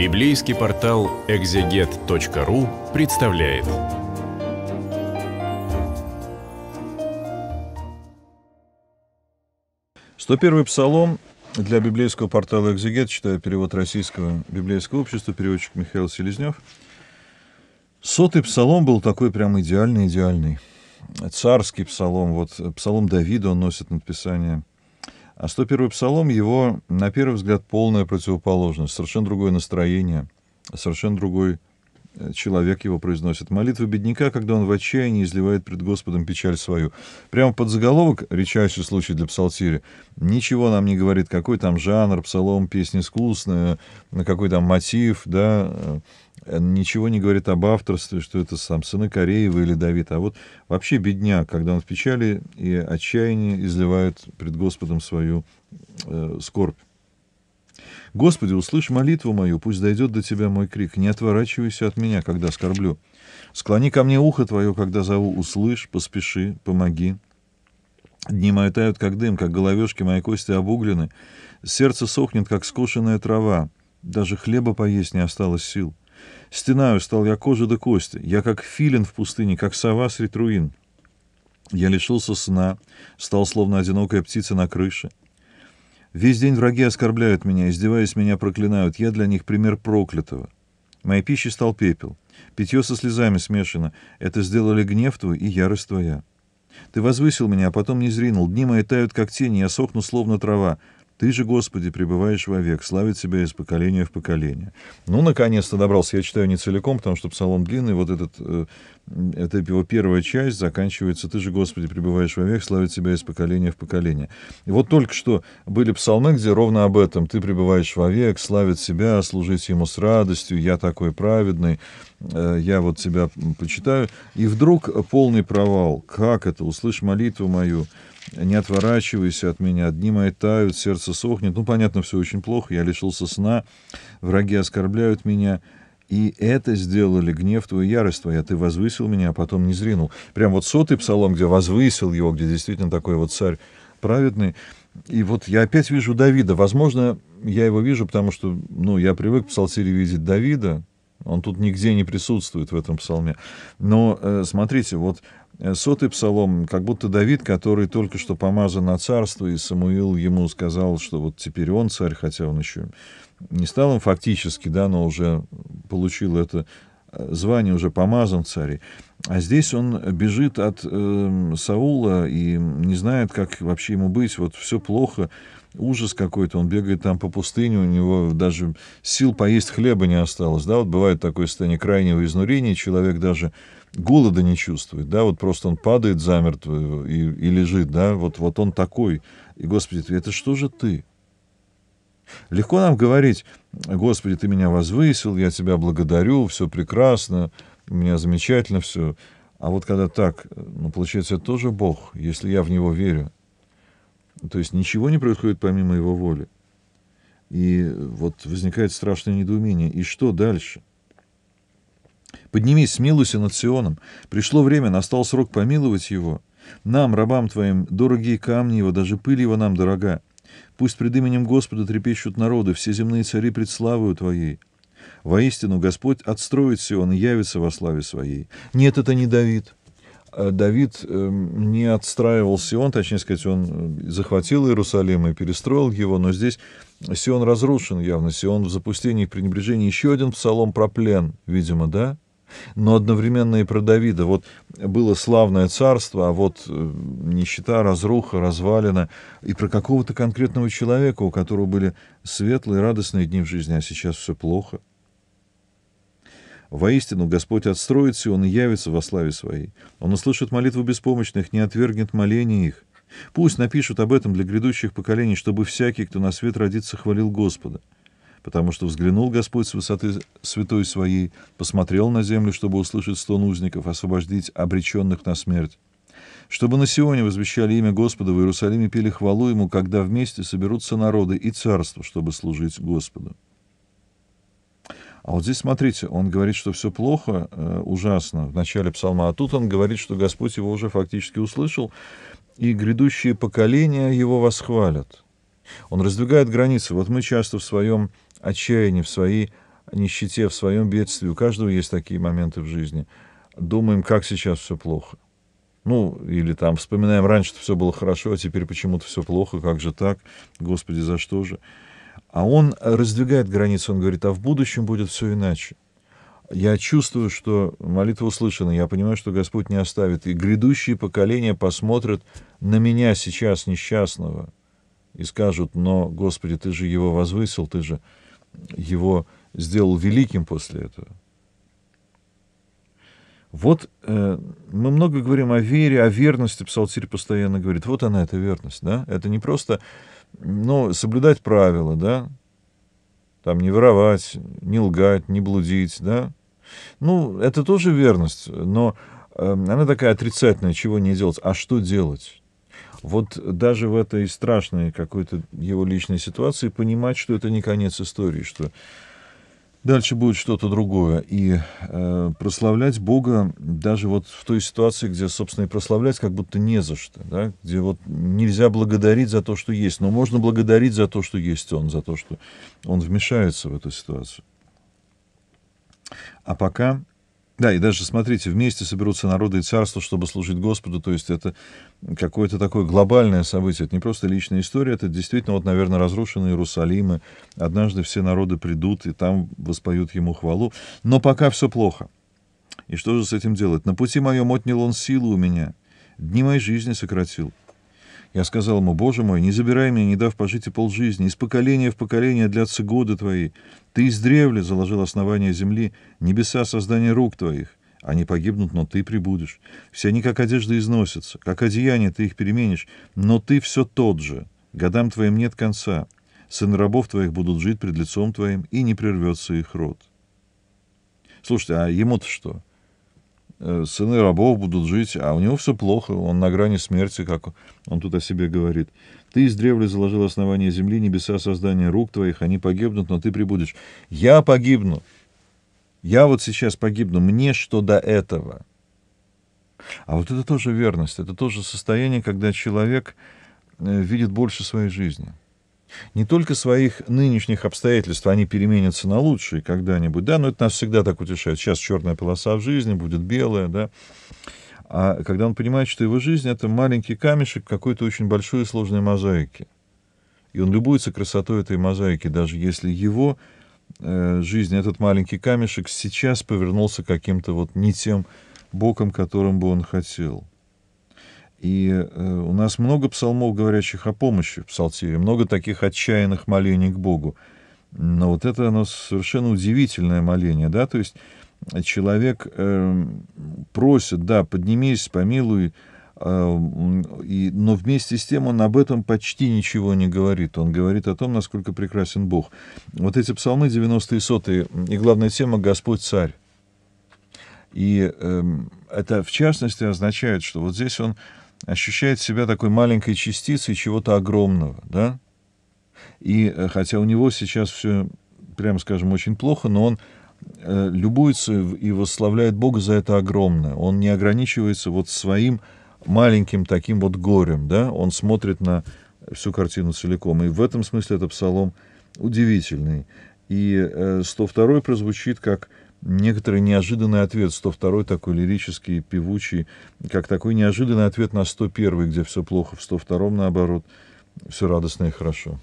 Библейский портал экзегет.ру представляет. Сто первый псалом для библейского портала «Экзегет», читаю перевод Российского библейского общества, переводчик Михаил Селезнев. Сотый псалом был такой прям идеальный-идеальный. Царский псалом, вот псалом Давида, он носит написание – а 101-й псалом — его, на первый взгляд, полная противоположность, совершенно другое настроение, совершенно другой э, человек его произносит. Молитва бедняка, когда он в отчаянии изливает пред Господом печаль свою. Прямо под заголовок, редчайший случай для псалтири, ничего нам не говорит, какой там жанр, псалом, песня искусная, какой там мотив, да, э, Э, ничего не говорит об авторстве, что это сам сына Кореева или Давид, а вот вообще бедняк, когда он в печали и отчаянии изливает пред Господом свою э, скорбь. «Господи, услышь молитву мою, пусть дойдет до Тебя мой крик, не отворачивайся от меня, когда скорблю. Склони ко мне ухо Твое, когда зову, услышь, поспеши, помоги. Дни мои тают, как дым, как головешки мои кости обуглены, сердце сохнет, как скошенная трава, даже хлеба поесть не осталось сил». Стенаю стал я кожи до кости, я как филин в пустыне, как сова средь руин. Я лишился сна, стал словно одинокая птица на крыше. Весь день враги оскорбляют меня, издеваясь меня проклинают. Я для них пример проклятого. Моей пищей стал пепел. Питье со слезами смешано. Это сделали гнев твой и ярость твоя. Ты возвысил меня, а потом не зринул. Дни мои тают, как тени, я сохну, словно трава. Ты же, Господи, пребываешь вовек, славит Тебя из поколения в поколение. Ну, наконец-то добрался. Я читаю не целиком, потому что псалом длинный. Вот этот, э, это его первая часть заканчивается. Ты же, Господи, пребываешь вовек, славит Тебя из поколения в поколение. И вот только что были псалмы, где ровно об этом. Ты пребываешь вовек, славит Себя, служить Ему с радостью, я такой праведный, э, я вот Тебя почитаю. И вдруг полный провал. Как это? Услышь молитву мою не отворачивайся от меня, дни мои тают, сердце сохнет. Ну, понятно, все очень плохо, я лишился сна, враги оскорбляют меня. И это сделали гнев твой, ярость твоя, ты возвысил меня, а потом не зринул. Прям вот сотый псалом, где возвысил его, где действительно такой вот царь праведный. И вот я опять вижу Давида. Возможно, я его вижу, потому что, ну, я привык в псалтире видеть Давида, он тут нигде не присутствует в этом псалме. Но э, смотрите, вот Э, сотый псалом, как будто Давид, который только что помазан на царство, и Самуил ему сказал, что вот теперь он царь, хотя он еще не стал им фактически, да, но уже получил это э, звание, уже помазан царь. А здесь он бежит от э, Саула и не знает, как вообще ему быть, вот все плохо, ужас какой-то, он бегает там по пустыне, у него даже сил поесть хлеба не осталось, да, вот бывает такое состояние крайнего изнурения, человек даже голода не чувствует, да, вот просто он падает замертво и, и лежит, да, вот, вот он такой. И, Господи, это что же ты? Легко нам говорить, Господи, ты меня возвысил, я тебя благодарю, все прекрасно, у меня замечательно все. А вот когда так, ну, получается, это тоже Бог, если я в Него верю. То есть ничего не происходит помимо Его воли. И вот возникает страшное недоумение. И что дальше? Поднимись, смилуйся над Сионом. Пришло время, настал срок помиловать его. Нам, рабам твоим, дорогие камни его, даже пыль его нам дорога. Пусть пред именем Господа трепещут народы, все земные цари пред славою твоей. Воистину, Господь отстроит Сион и явится во славе своей. Нет, это не Давид. Э, Давид э, не отстраивал Сион, точнее сказать, он э, захватил Иерусалим и перестроил его, но здесь Сион разрушен явно, Сион в запустении и пренебрежении. Еще один псалом про плен, видимо, да? Но одновременно и про Давида. Вот было славное царство, а вот нищета, разруха, развалина. И про какого-то конкретного человека, у которого были светлые, радостные дни в жизни, а сейчас все плохо – Воистину, Господь отстроится, Сион и явится во славе Своей. Он услышит молитву беспомощных, не отвергнет моления их. Пусть напишут об этом для грядущих поколений, чтобы всякий, кто на свет родится, хвалил Господа. Потому что взглянул Господь с высоты святой своей, посмотрел на землю, чтобы услышать стон узников, освободить обреченных на смерть. Чтобы на Сионе возвещали имя Господа, в Иерусалиме пели хвалу Ему, когда вместе соберутся народы и царство, чтобы служить Господу. А вот здесь, смотрите, он говорит, что все плохо, э, ужасно в начале псалма, а тут он говорит, что Господь его уже фактически услышал, и грядущие поколения его восхвалят. Он раздвигает границы. Вот мы часто в своем отчаянии, в своей нищете, в своем бедствии, у каждого есть такие моменты в жизни, думаем, как сейчас все плохо. Ну, или там вспоминаем, раньше все было хорошо, а теперь почему-то все плохо, как же так, Господи, за что же? А он раздвигает границы, он говорит, а в будущем будет все иначе. Я чувствую, что молитва услышана, я понимаю, что Господь не оставит, и грядущие поколения посмотрят на меня сейчас несчастного и скажут, но, Господи, Ты же его возвысил, Ты же его сделал великим после этого. Вот э, мы много говорим о вере, о верности. Псалтирь постоянно говорит, вот она, эта верность, да? Это не просто, ну, соблюдать правила, да? Там не воровать, не лгать, не блудить, да? Ну, это тоже верность, но э, она такая отрицательная, чего не делать, а что делать? Вот даже в этой страшной какой-то его личной ситуации понимать, что это не конец истории, что Дальше будет что-то другое. И э, прославлять Бога даже вот в той ситуации, где, собственно, и прославлять как будто не за что, да? где вот нельзя благодарить за то, что есть, но можно благодарить за то, что есть Он, за то, что Он вмешается в эту ситуацию. А пока да, и даже, смотрите, вместе соберутся народы и царства, чтобы служить Господу, то есть это какое-то такое глобальное событие, это не просто личная история, это действительно, вот, наверное, разрушенные Иерусалимы, однажды все народы придут и там воспоют ему хвалу, но пока все плохо. И что же с этим делать? На пути моем отнял он силу у меня, дни моей жизни сократил, я сказал ему, «Боже мой, не забирай меня, не дав пожить и полжизни. Из поколения в поколение длятся годы твои. Ты издревле заложил основания земли, небеса создание рук твоих. Они погибнут, но ты прибудешь. Все они как одежда износятся, как одеяние ты их переменишь, но ты все тот же. Годам твоим нет конца. Сыны рабов твоих будут жить пред лицом твоим, и не прервется их род». Слушайте, а ему-то что? Э, сыны рабов будут жить, а у него все плохо, он на грани смерти, как он тут о себе говорит. Ты из издревле заложил основание земли, небеса создания рук твоих, они погибнут, но ты прибудешь. Я погибну. Я вот сейчас погибну. Мне что до этого? А вот это тоже верность, это тоже состояние, когда человек э, видит больше своей жизни. Не только своих нынешних обстоятельств они переменятся на лучшие когда-нибудь, да, но это нас всегда так утешает. Сейчас черная полоса в жизни, будет белая, да. А когда он понимает, что его жизнь — это маленький камешек какой-то очень большой и сложной мозаики. И он любуется красотой этой мозаики, даже если его э, жизнь, этот маленький камешек сейчас повернулся каким-то вот не тем боком, которым бы он хотел. И э, у нас много псалмов, говорящих о помощи в псалтире, много таких отчаянных молений к Богу. Но вот это оно совершенно удивительное моление, да, то есть э, человек э, просит, да, поднимись, помилуй, э, и, но вместе с тем он об этом почти ничего не говорит. Он говорит о том, насколько прекрасен Бог. Вот эти псалмы 90 и 100, и главная тема «Господь царь». И э, это в частности означает, что вот здесь он ощущает себя такой маленькой частицей чего-то огромного, да? И э, хотя у него сейчас все, прямо скажем, очень плохо, но он э, любуется и восславляет Бога за это огромное. Он не ограничивается вот своим маленьким таким вот горем, да? Он смотрит на всю картину целиком. И в этом смысле это псалом удивительный и 102 э, прозвучит как некоторый неожиданный ответ. 102 такой лирический, певучий, как такой неожиданный ответ на 101, где все плохо, в 102 наоборот, все радостно и хорошо.